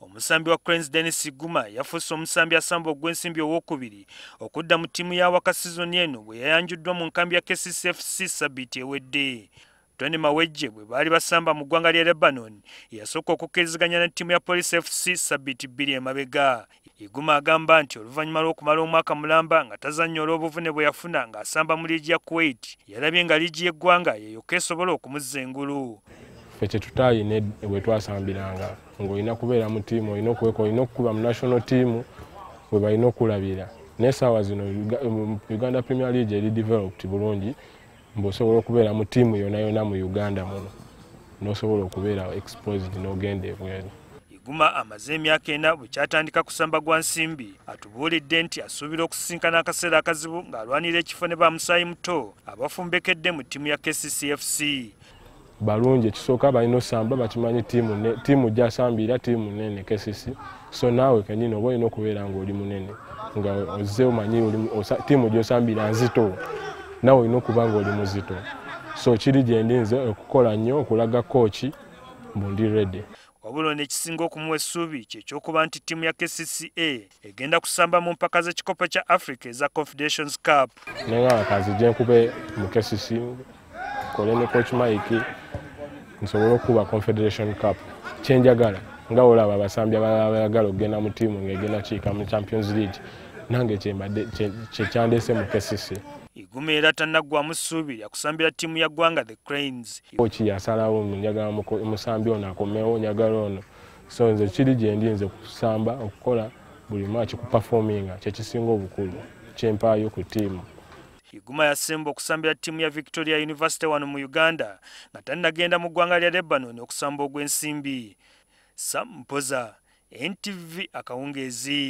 omusambi wa crens denis guma yafuuse omusambi asamba ogw'ensimbi owokubiri okudda mu ttiimu ya waka sizoni eno bwe yayanjuddwa mu nkambi ya kccfc sabiiti ewedde tony mawejje bwe baali basamba mu ggwanga lya lebanon yasooka okukkiriziganya ne ttiimu ya police fc sabiiti bbiri emabega iguma agamba nti oluvannyuma lw'okumala omwaka mulamba nga tazannya olw'obuvune bwe yafuna ng'asamba mu liigi ya kuwait yalabye nga liigi y'eggwanga yeyoka esobola okumuzza engulu ffe tetutaayine bwetwasambiranga ngaolina kubeera mu tiimu olina okukuba mu national tiamu bwe balina okulabira nesaawa zino um, uganda premier league eri developed bulungi mbeosobola okubeera mu tiimu yonayona mu uganda muno nosobola okubeera exposed nogenda ebweru iguma amaze emyaka ena bwekyatandika kusamba gwa nsimbi atubuulidde nti asuubira okusisinkana akaseera akazibu ng'alwanira ekifo ne bamusaayi muto abafumbekedde mu tiimu ya kccfc balungi ekisooka balina osamba bakimanyi tiimu gyasambira tiimu nene kesisi so naawe kenyini oba olina okubeera ngaoli munene nga oze omanyi tiimu gyosambira nzito naawe olina okuba ngaoli muzito so kiri gyendi nze okukola nnyo okulaga kooki mbundi redi wabula ono ekisinga okumuwa essuubi kyekyokuba nti ttiimu ya kcca egenda kusamba mu mpaka z'ekikopo kya africa eza confidations cup nenga bakazi gyenkube mu kcc nkole ne coach mike nsobole okuba confederation cup kyenjagala ngaolaba abasambi abayagala okugenda mu tiimu ngaegenda kiika mu champions league nange kyekyandese mu kcc iguma era tannaggwamu ssuubi yakusambira ttiimu ya ggwanga the cranes oki yasalawo njagala musambi ono akomewo njagala ono so nze kiri gyendi nze kusamba okukola buli maki ku performinga kyekisinga obukulu kyempaayo ku tiimu Yuguma yasimba okusambira ttiimu ya Victoria University wano mu Uganda nga tannagenda mu ggwanga lya Lebanon okusamba ogw'ensimbi. Sam Mpoza, NTV Akawungeezi.